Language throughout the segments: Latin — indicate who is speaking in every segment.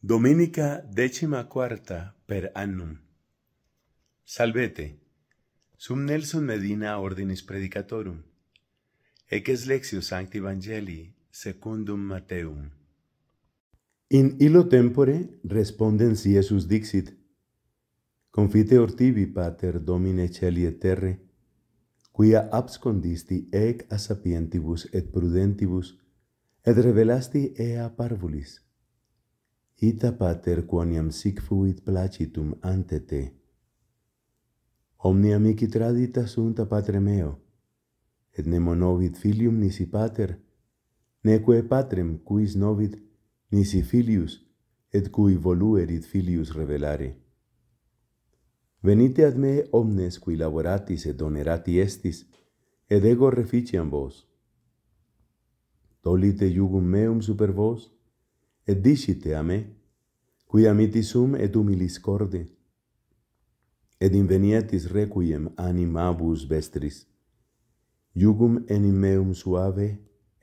Speaker 1: Dominica decima quarta per annum. Salvete. Sum Nelson Medina ordinis predicatorum. Ec es lexio sancti evangelii secundum Mateum. In illo tempore respondens Iesus dixit, Confite ortivi pater domine celi et terre, quia abscondisti ec a sapientibus et prudentibus, et revelasti ea parvulis ita pater quoniam sic fuit placitum ante te. Omnia mici tradita sunt a patre meo, et nemo novit filium nisi pater, neque patrem quis novit nisi filius, et cui voluerit filius revelare. Venite ad me omnes qui laboratis et donerati estis, ed ego reficiam vos. Tolite jugum meum super vos, et et dicite a me, qui amiti sum et humilis corde. Et invenietis requiem animabus vestris, jugum enim meum suave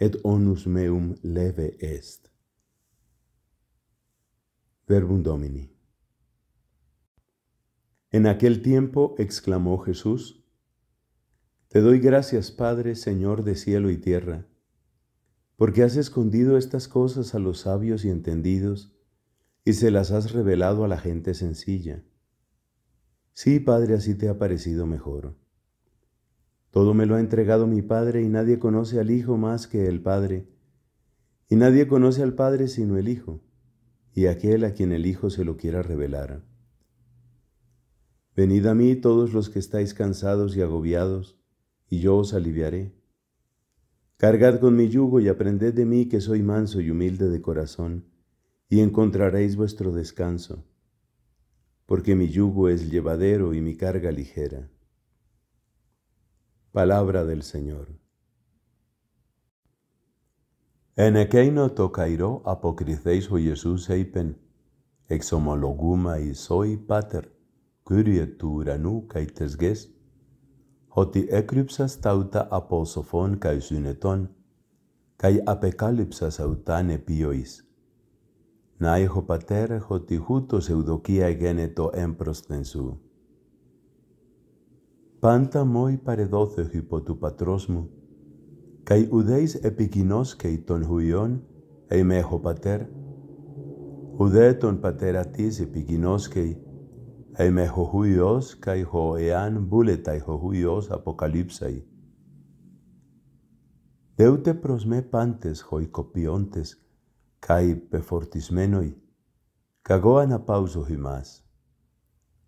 Speaker 1: et onus meum leve est. Verbum Domini En aquel tiempo exclamó Jesús, Te doy gracias, Padre, Señor de cielo y tierra, porque has escondido estas cosas a los sabios y entendidos y se las has revelado a la gente sencilla. Sí, Padre, así te ha parecido mejor. Todo me lo ha entregado mi Padre y nadie conoce al Hijo más que el Padre, y nadie conoce al Padre sino el Hijo, y aquel a quien el Hijo se lo quiera revelar. Venid a mí todos los que estáis cansados y agobiados, y yo os aliviaré. Cargad con mi yugo y aprended de mí que soy manso y humilde de corazón, y encontraréis vuestro descanso, porque mi yugo es llevadero y mi carga ligera. Palabra del Señor. En ekeino tocairo apocricéis o Jesús eipen, exomologuma y soy pater, curie tu caitesges, ότι έκρυψας ούτα από σοφών καί συνετών, καί απεκάλυψας αυτάν επίοης. Να έχω πατέρα ότι χούτος ουδοκία γένετο έμπροσθεν σου. Πάντα μόι παρεδόθεχ υπό του πατρός μου, καί ουδέης τόν καί των χουιών, εχω πατέρ, ουδέ τον πατέρα της επικοινώς καί, Είμαι ο Χουίος καί ο εάν ο Χουίος αποκαλύψαει. Δεύτε προς με πάντες χοικοποιώντες καί πεφορτισμένοι, καγώ αναπαύσω χυμάς.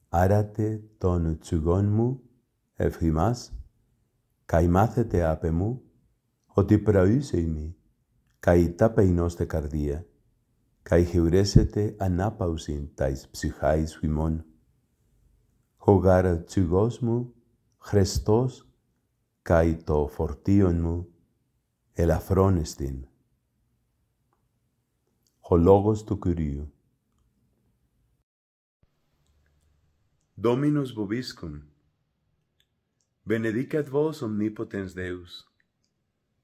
Speaker 1: Άρατε τον τσουγόν μου ευχημάς, καί μάθετε άπε μου, ότι προείσαι ημί, καί τα πεινώστε καρδία, καί χειρέσετε ανάπαυσιν ταις ψυχάις χυμών. hogar tugos mu, Christos, kaito to fortion mu, elafronestin. Ho logos tu curiu. Dominus vobiscum, benedicat vos omnipotens Deus,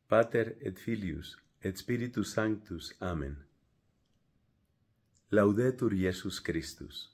Speaker 1: Pater et Filius et Spiritus Sanctus. Amen. Laudetur Iesus Christus.